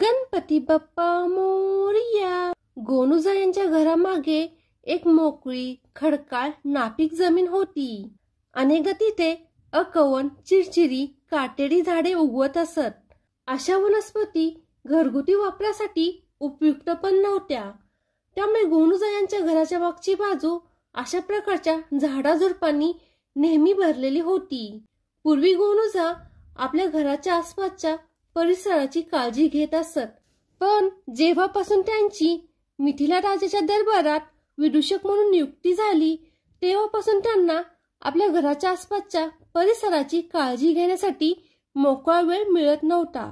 गणपती बाप्पा मोरिया गोनुजा यांच्या घरामागे एक मोकळी खडकाळ नापीक जमीन होती अनेक तिथे अकवन चिरचिरी काटेरी झाडे उगवत असत अशा वनस्पती घरगुती वापरासाठी उपयुक्त पण नव्हत्या त्यामुळे गोनुजा यांच्या घराच्या मागची बाजू अशा प्रकारच्या झाडाझुडपांनी नेहमी भरलेली होती पूर्वी गोनुजा आपल्या घराच्या आसपासच्या परिसराची काळजी घेत असत पण जेव्हापासून त्यांची मिथिला राजाच्या दरबारात विदूषक म्हणून नियुक्ती झाली तेव्हापासून त्यांना आपल्या घराच्या आसपासच्या परिसराची काळजी घेण्यासाठी मोकळा वेळ मिळत नव्हता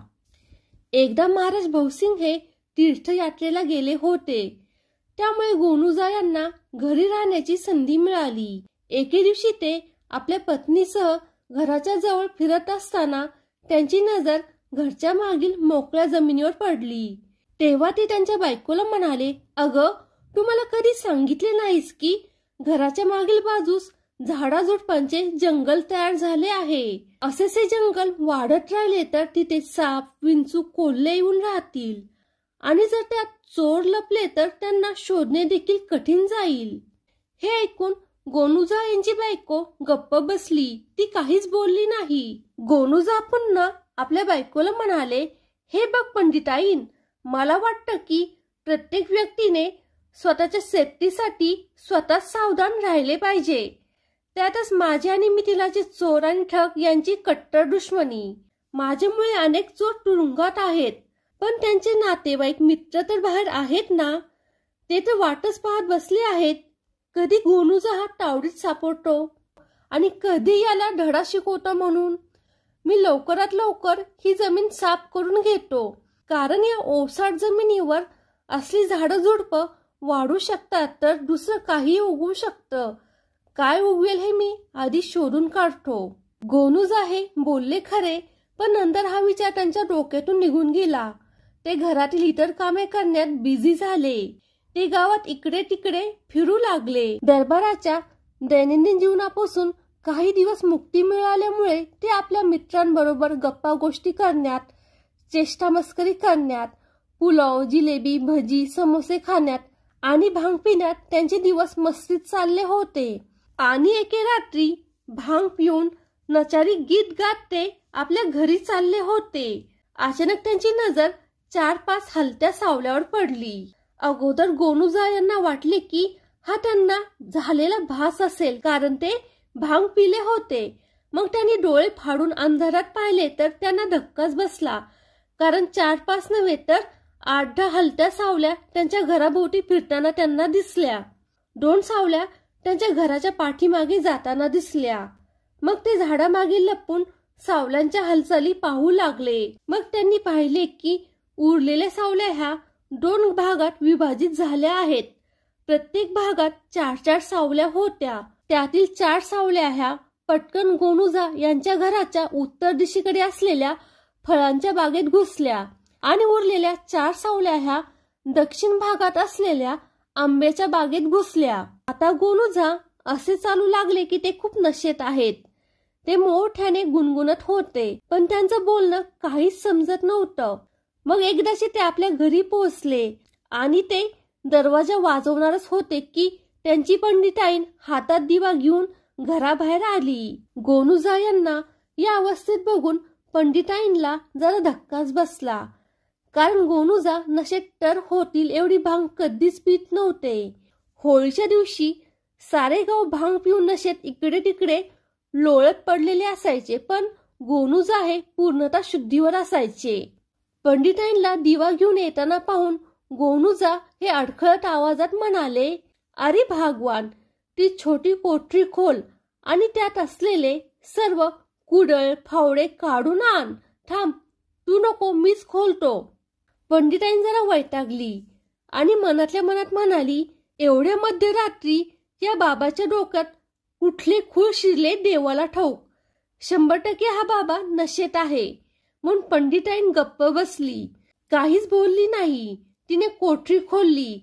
एकदा महाराज भाऊसिंग हे तीर्थयात्रेला गेले होते त्यामुळे गोनुजा यांना घरी राहण्याची संधी मिळाली एके दिवशी ते आपल्या पत्नीसह घराच्या जवळ फिरत असताना त्यांची नजर घरच्या मागील मोकळ्या जमिनीवर पडली तेव्हा ते त्यांच्या बायकोला म्हणाले अगं तू मला कधी सांगितले नाहीस की घराच्या मागील बाजूस झाडाझुडपांचे जंगल तयार झाले आहे असेसे जंगल वाढत राहिले तर तिथे साप विंचू कोल्हे येऊन राहतील आणि जर त्यात चोर लपले तर त्यांना शोधणे देखील कठीण जाईल हे ऐकून गोनुजा यांची बायको गप्प बसली ती काहीच बोलली नाही गोनुजा पुन्हा आपल्या बायकोला म्हणाले हे बघ पंडिताईन मला वाटतं की प्रत्येक व्यक्तीने स्वतःच्या सेफ्टीसाठी स्वतः सावधान राहिले पाहिजे त्यातच माझे आणि मिथिलाचे चोर आणि ठग यांची कट्टर दुश्मनी माझ्यामुळे अनेक चोर तुरुंगात आहेत पण त्यांचे नातेवाईक मित्र तर बाहेर आहेत ना ते तर वाटच पाहत बसले आहेत कधी गोनूचा हात तावडीत सापडतो आणि कधी याला धडा शिकवतो म्हणून मी लवकरात लवकर ही जमीन साफ करून घेतो कारण या ओसाड जमिनीवर असली झाडं झुडपं वाढू शकतात तर दुसरं काही उगवू शकत काय उगवेल हे मी आधी शोधून काढतो गोनूज आहे बोलले खरे पण नंतर हा विचार त्यांच्या डोक्यातून निघून गेला ते घरातील इतर कामे करण्यात बिझी झाले ते गावात इकडे तिकडे फिरू लागले दरबाराच्या दैनंदिन जीवनापासून काही दिवस मुक्ती मिळाल्यामुळे ते आपल्या मित्रांबरोबर गप्पा गोष्टी करण्यात चेष्टा मस्करी करण्यात पुलाव जिलेबी भजी समोसे खाण्यात आणि भांग पिण्यात त्यांचे दिवस मस्तीत चालले होते आणि एके रात्री भांग पिऊन नचारी गीत गात ते आपल्या घरी चालले होते अचानक त्यांची नजर चार पाच हलत्या सावल्यावर पडली अगोदर गोनुजा यांना वाटले की हा त्यांना झालेला भास असेल कारण ते भांग पिले होते मग त्यांनी डोळे फाडून अंधारात पाहिले तर त्यांना धक्काच बसला कारण चार पाच नव्हे तर आठ दहा हलत्या सावल्या त्यांच्या घराभोवती फिरताना त्यांना दिसल्या दोन सावल्या त्यांच्या घराच्या पाठीमागे जाताना दिसल्या मग ते झाडामागे लपून सावल्यांच्या हालचाली पाहू लागले मग त्यांनी पाहिले की उरलेल्या सावल्या ह्या दोन भागात विभाजित झाल्या आहेत प्रत्येक भागात चार चार सावल्या होत्या त्यातील चार सावल्या ह्या पटकन गोनुजा यांच्या घराच्या उत्तर दिशेकडे असलेल्या फळांच्या बागेत घुसल्या आणि उरलेल्या चार सावल्या ह्या दक्षिण भागात असलेल्या आंब्याच्या बागेत घुसल्या आता गोनुजा असे चालू लागले की ते खूप नशेत आहेत ते मोठ्याने गुणगुणत होते पण त्यांचं बोलणं काहीच समजत नव्हतं मग एकदाशी ते आपल्या घरी पोहोचले आणि ते दरवाजा वाजवणारच होते की त्यांची पंडिताईन हातात दिवा घेऊन घराबाहेर आली गोनुजा यांना या अवस्थेत बघून पंडिताईनला जरा धक्काच बसला कारण गोनुजा नशेत तर होतील एवढी भांग कधीच पित नव्हते होळीच्या दिवशी सारे गाव भांग पिऊन नशेत इकडे तिकडे लोळत पडलेले असायचे पण गोनुजा हे पूर्णतः शुद्धीवर असायचे पंडिताईनला दिवा घेऊन येताना पाहून गोनुजा हे अडखळत आवाजात म्हणाले अरे भागवान ती छोटी कोठरी खोल आणि त्यात असलेले सर्व कुडळ फावडे काढून आण थांब तू नको मीच खोलतो पंडिताईन जरा वैतागली आणि मनातल्या मनात म्हणाली एवढ्या मध्यरात्री या बाबाच्या डोक्यात कुठले खूळ शिरले देवाला ठाऊक शंभर टक्के हा बाबा नशेत आहे म्हणून पंडिताईन गप्प बसली काहीच बोलली नाही तिने कोठरी खोलली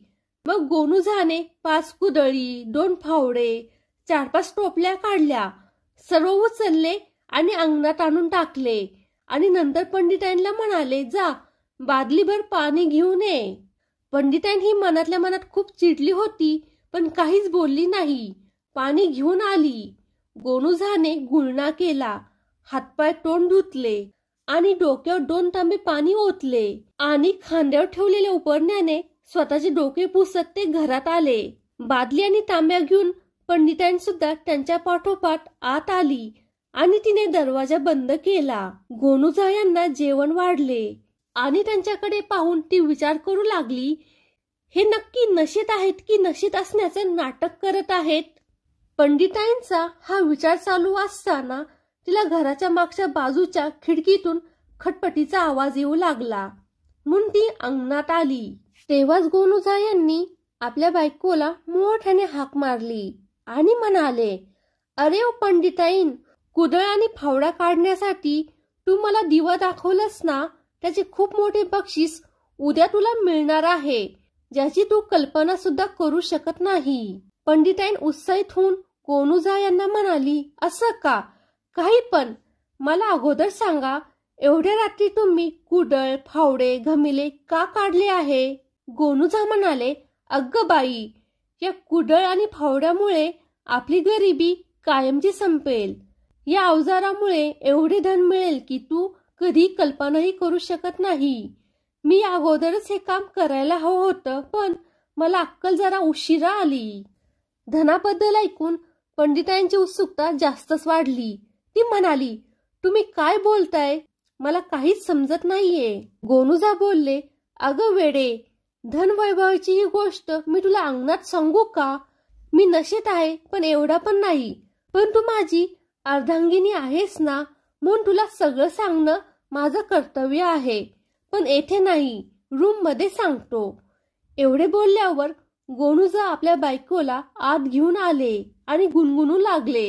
मग गोनू झाने पाच कुदळी दोन फावडे चार पाच टोपल्या काढल्या सर्व उचलले आणि अंगणात आणून टाकले आणि नंतर पंडितांना म्हणाले जा बादलीभर पाणी घेऊन ये पंडितांनी ही मनातल्या मनात खूप चिडली होती पण काहीच बोलली नाही पाणी घेऊन आली गोनू झाने गुळणा केला हातपाय तोंड धुतले आणि डोक्यावर दोन तांबे पाणी ओतले आणि खांद्यावर ठेवलेल्या उपरण्याने स्वतःचे डोके पुसत ते घरात आले बादली आणि तांब्या घेऊन सुद्धा त्यांच्या पाठोपाठ आत आली आणि तिने दरवाजा बंद केला गोनुजा यांना जेवण वाढले आणि त्यांच्याकडे पाहून ती विचार करू लागली हे नक्की नशेत आहेत की नशेत असण्याचे नाटक करत आहेत पंडितांचा हा विचार चालू असताना तिला घराच्या मागच्या बाजूच्या खिडकीतून खटपटीचा आवाज येऊ लागला म्हणून ती अंगणात आली तेव्हाच गोनुजा यांनी आपल्या बायकोला मोठ्याने हाक मारली आणि म्हणाले अरे ओ पंडिताईन कुदळ आणि फावडा काढण्यासाठी तू मला दिवा दाखवलंस ना त्याचे खूप मोठे बक्षीस उद्या तुला मिळणार आहे ज्याची तू कल्पना सुद्धा करू शकत नाही पंडिताईन उत्साहित होऊन कोनुजा यांना म्हणाली असं का काही पण मला अगोदर सांगा एवढ्या रात्री तुम्ही कुडळ फावडे घमिले का काढले आहे गोनुझा म्हणाले अग्ग बाई या कुडळ आणि फावड्यामुळे आपली गरिबी कायमची संपेल या अवजारामुळे एवढे धन मिळेल की तू कधी कल्पनाही करू शकत नाही मी अगोदरच हे काम करायला हवं होतं पण मला अक्कल जरा उशिरा आली धनाबद्दल ऐकून पंडितांची उत्सुकता जास्तच वाढली ती म्हणाली तुम्ही काय बोलताय मला काहीच समजत नाहीये गोनुजा बोलले अगं वेडे धनवैभवाची ही गोष्ट मी तुला अंगणात सांगू का मी नशेत आहे पण एवढा पण नाही पण तू माझी अर्धांगिनी आहेस ना म्हणून तुला सगळं सांगणं माझं कर्तव्य आहे पण येथे नाही रूम मध्ये सांगतो एवढे बोलल्यावर गोणूजा आपल्या बायकोला आत घेऊन आले आणि गुणगुणू लागले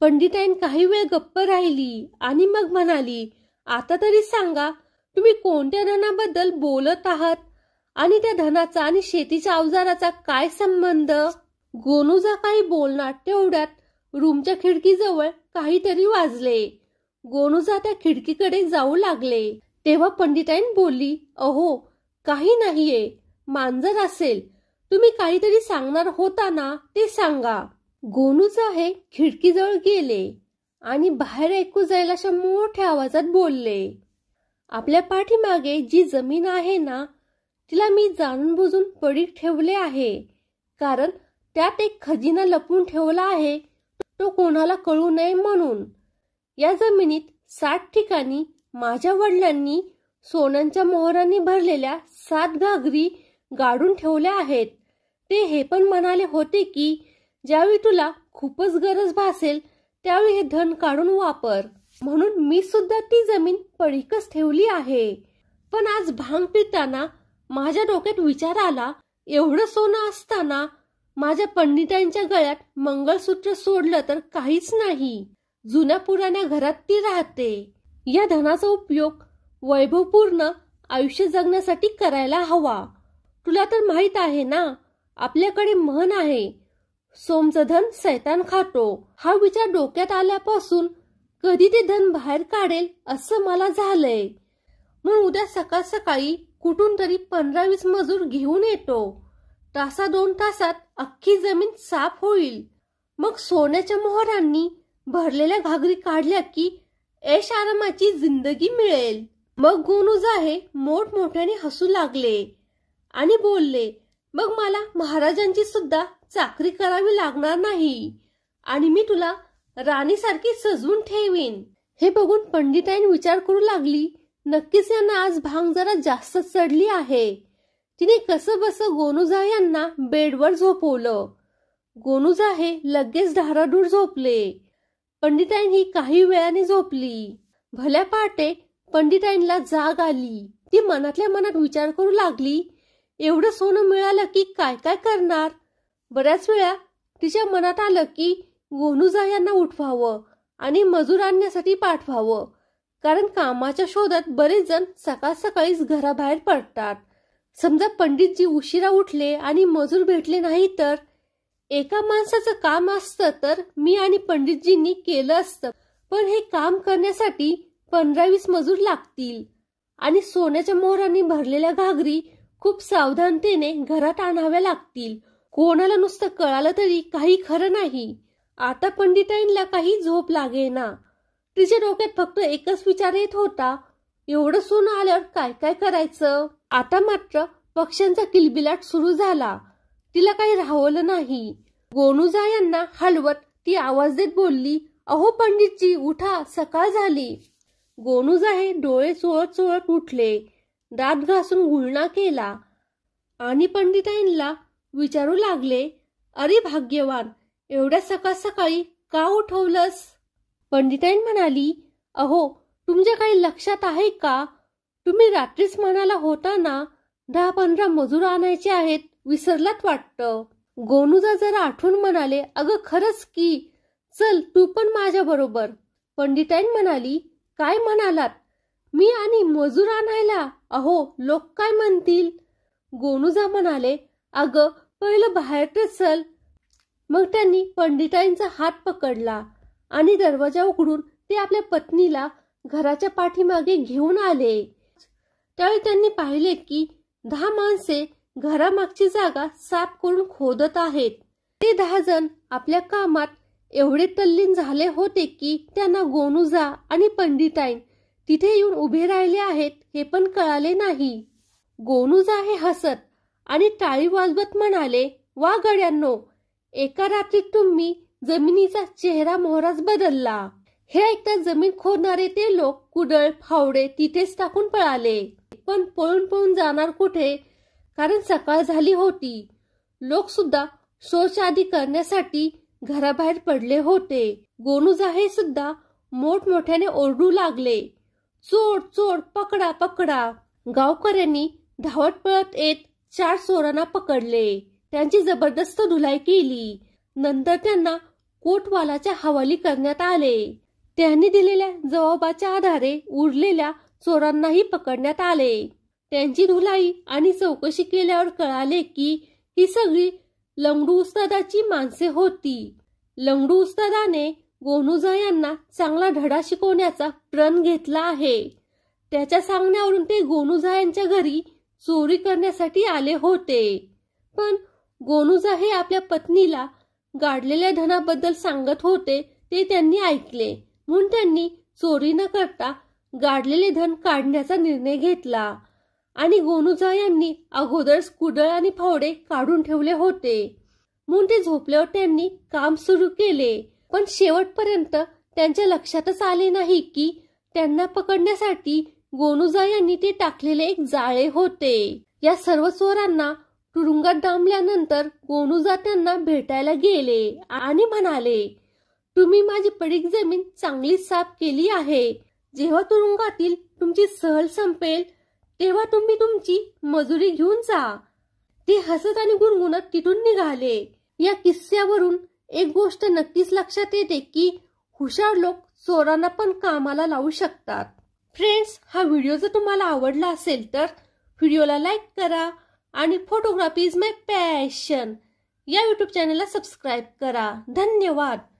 पंडिताईन काही वेळ गप्प राहिली आणि मग म्हणाली आता तरी सांगा तुम्ही कोणत्या धनाबद्दल बोलत आहात आणि त्या धनाचा आणि शेतीच्या अवजाराचा काय संबंध गोनूजा काही बोलणार तेवढ्यात रूमच्या खिडकीजवळ काहीतरी वाजले गोनूजा त्या खिडकीकडे जाऊ लागले तेव्हा पंडिताईन बोलली अहो काही नाहीये मांजर असेल तुम्ही काहीतरी सांगणार होता ना ते सांगा गोनूजा हे खिडकीजवळ गेले आणि बाहेर ऐकू जायला अशा मोठ्या आवाजात बोलले आपल्या पाठीमागे जी जमीन आहे ना तिला मी जाणून बुजून पडीक ठेवले आहे कारण त्यात एक खजिना लपवून ठेवला आहे तो कोणाला कळू नये म्हणून या जमिनीत सात ठिकाणी माझ्या वडिलांनी सोन्यांच्या मोहरांनी भरलेल्या सात घागरी गाडून ठेवल्या आहेत ते हे पण म्हणाले होते की ज्यावेळी तुला खूपच गरज भासेल त्यावेळी हे धन काढून वापर म्हणून मी सुद्धा ती जमीन पडीकच ठेवली आहे पण आज भांग पिताना माझ्या डोक्यात विचार आला एवढं सोनं असताना माझ्या पंडितांच्या गळ्यात मंगळसूत्र सोडलं तर काहीच नाही जुन्या पुराण्या घरात ती राहते या धनाचा उपयोग वैभवपूर्ण आयुष्य जगण्यासाठी करायला हवा तुला तर माहीत आहे ना आपल्याकडे मन आहे सोमचं धन सैतान खातो हा विचार डोक्यात आल्यापासून कधी ते धन बाहेर काढेल असं मला झालंय म्हणून उद्या सकाळ सकाळी कुठून तरी पंधरा वीस मजूर घेऊन येतो तासा दोन तासात अख्खी जमीन साफ होईल मग सोन्याच्या मोहरांनी भरलेल्या घागरी काढल्या की ऐश आरामाची जिंदगी मिळेल मग गोनू जाहे मोठमोठ्याने हसू लागले आणि बोलले मग मला महाराजांची सुद्धा चाकरी करावी लागणार नाही आणि मी तुला राणीसारखी सजवून ठेवीन हे बघून पंडिताईन विचार करू लागली नक्कीच यांना आज भांग जरा जास्त चढली आहे तिने कसं बस गोनुजा यांना बेडवर झोपवलं गोनुजा हे लगेच धाराडूर झोपले पंडिताईन ही काही वेळाने झोपली भल्या पहाटे पंडिताईंना जाग आली ती मनातल्या मनात विचार करू लागली एवढं सोनं मिळालं की काय काय करणार बऱ्याच वेळा तिच्या मनात आलं की गोनुजा यांना उठवावं आणि मजूर आणण्यासाठी पाठवावं कारण कामाच्या शोधात बरेच जण सकाळ सकाळीच घराबाहेर पडतात समजा पंडितजी उशिरा उठले आणि मजूर भेटले नाही तर एका माणसाचं काम असतं तर मी आणि पंडितजींनी केलं असतं पण हे काम करण्यासाठी पंधरावीस मजूर लागतील आणि सोन्याच्या मोहरांनी भरलेल्या घागरी खूप सावधानतेने घरात आणाव्या लागतील कोणाला नुसतं कळालं तरी काही खरं नाही आता पंडिताईंना काही झोप ना तिच्या डोक्यात फक्त एकच विचार येत होता एवढं सोनं आल्यावर काय काय करायचं आता मात्र पक्ष्यांचा किलबिलाट सुरू झाला तिला काही राहवलं नाही गोनुजा यांना हलवत ती आवाज देत बोलली अहो पंडितजी उठा सकाळ झाली गोनुजा हे डोळे चोळत चोळत उठले दात घासून गुळणा केला आणि पंडिताईंना विचारू लागले अरे भाग्यवान एवढ्या सकाळ सकाळी का उठवलंस पंडिताईन म्हणाली अहो तुमच्या काही लक्षात आहे का तुम्ही रात्रीच म्हणाला होता ना दहा पंधरा मजूर आणायचे आहेत विसरलात वाटतं गोनुजा जरा आठवून म्हणाले अगं खरंच की चल तू पण माझ्या बरोबर पंडिताईन म्हणाली काय म्हणालात मी आणि मजूर आणायला अहो लोक काय म्हणतील गोनुजा म्हणाले अगं पहिलं बाहेर चल मग त्यांनी पंडिताईंचा हात पकडला आणि दरवाजा उघडून ते आपल्या पत्नीला घराच्या पाठीमागे घेऊन आले त्यावेळी त्यांनी पाहिले की दहा माणसे घरामागची जागा साफ करून खोदत आहेत ते दहा जण आपल्या कामात एवढे तल्लीन झाले होते की त्यांना गोनुजा आणि पंडिताई तिथे येऊन उभे राहिले आहेत हे पण कळाले नाही गोनुजा हे हसत आणि टाळी वाजवत म्हणाले वा गड्यांनो एका रात्रीत तुम्ही जमिनीचा चेहरा मोहराच बदलला हे ऐकता जमीन खोदणारे ते लोक कुडळ फावडे तिथेच टाकून पळाले पण पळून पळून जाणार कुठे कारण सकाळ झाली होती लोक सुद्धा शोच आधी करण्यासाठी घराबाहेर पडले होते गोनुजा हे सुद्धा मोठमोठ्याने ओरडू लागले चोर चोर पकडा पकडा गावकऱ्यांनी धावत पळत येत चार चोरांना पकडले त्यांची जबरदस्त धुलाई केली नंतर त्यांना कोटवालाच्या हवाली करण्यात आले त्यांनी दिलेल्या जबाबाच्या आधारे उरलेल्या चोरांनाही पकडण्यात आले त्यांची धुलाई आणि चौकशी केल्यावर कळाले की ही सगळी लंगडू उस्तादाची माणसे होती लंगडू उस्तादाने गोनुजा यांना चांगला धडा शिकवण्याचा प्रण घेतला आहे त्याच्या सांगण्यावरून ते गोनुजा यांच्या घरी चोरी करण्यासाठी आले होते पण गोनुजा हे आपल्या पत्नीला गाडलेल्या धनाबद्दल सांगत होते ते त्यांनी ऐकले म्हणून त्यांनी चोरी न करता गाडलेले धन काढण्याचा निर्णय घेतला आणि गोनुजा यांनी अगोदर कुडळ आणि फावडे काढून ठेवले होते म्हणून ते झोपल्यावर त्यांनी काम सुरू केले पण शेवटपर्यंत त्यांच्या लक्षातच आले नाही की त्यांना पकडण्यासाठी गोनुजा यांनी ते टाकलेले एक जाळे होते या सर्व चोरांना तुरुंगात डांबल्यानंतर गोनुजा त्यांना भेटायला गेले आणि म्हणाले तुम्ही माझी पडीक जमीन चांगली साफ केली आहे जेव्हा तुरुंगातील तुमची सहल संपेल तेव्हा तुम्ही तुमची मजुरी घेऊन जा ते हसत आणि गुणगुणत तिथून निघाले या किस्स्यावरून एक गोष्ट नक्कीच लक्षात येते की हुशार लोक चोरांना पण कामाला लावू शकतात फ्रेंड्स हा व्हिडिओ जर तुम्हाला आवडला असेल तर व्हिडिओला लाईक करा आणि फोटोग्राफी इज माय पॅशन या यूट्यूब चॅनलला सबस्क्राईब करा धन्यवाद